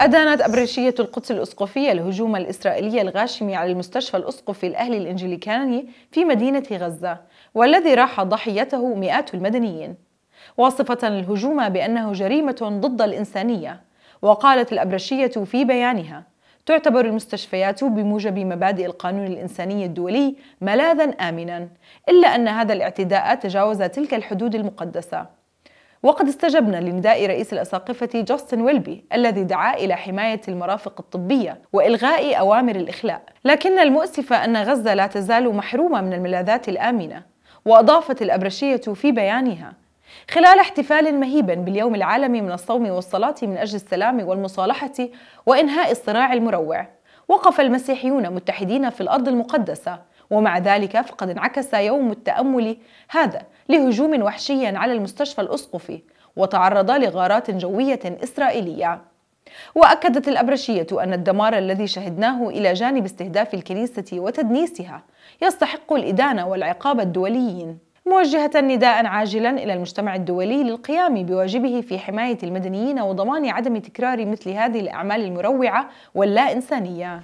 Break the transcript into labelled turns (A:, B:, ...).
A: أدانت أبرشية القدس الأسقفية الهجوم الإسرائيلي الغاشم على المستشفى الأسقفي الأهلي الإنجليكاني في مدينة غزة والذي راح ضحيته مئات المدنيين واصفة الهجوم بأنه جريمة ضد الإنسانية وقالت الأبرشية في بيانها تعتبر المستشفيات بموجب مبادئ القانون الإنساني الدولي ملاذا آمنا إلا أن هذا الاعتداء تجاوز تلك الحدود المقدسة وقد استجبنا لنداء رئيس الأساقفة جاستن ويلبي الذي دعا إلى حماية المرافق الطبية وإلغاء أوامر الإخلاء لكن المؤسف أن غزة لا تزال محرومة من الملاذات الآمنة وأضافت الأبرشية في بيانها خلال احتفال مهيب باليوم العالمي من الصوم والصلاة من أجل السلام والمصالحة وإنهاء الصراع المروع وقف المسيحيون متحدين في الأرض المقدسة ومع ذلك فقد انعكس يوم التأمل هذا لهجوم وحشي على المستشفى الأسقفي وتعرض لغارات جوية إسرائيلية وأكدت الأبرشية أن الدمار الذي شهدناه إلى جانب استهداف الكنيسة وتدنيسها يستحق الإدانة والعقاب الدوليين موجهة نداء عاجلا إلى المجتمع الدولي للقيام بواجبه في حماية المدنيين وضمان عدم تكرار مثل هذه الأعمال المروعة واللا إنسانية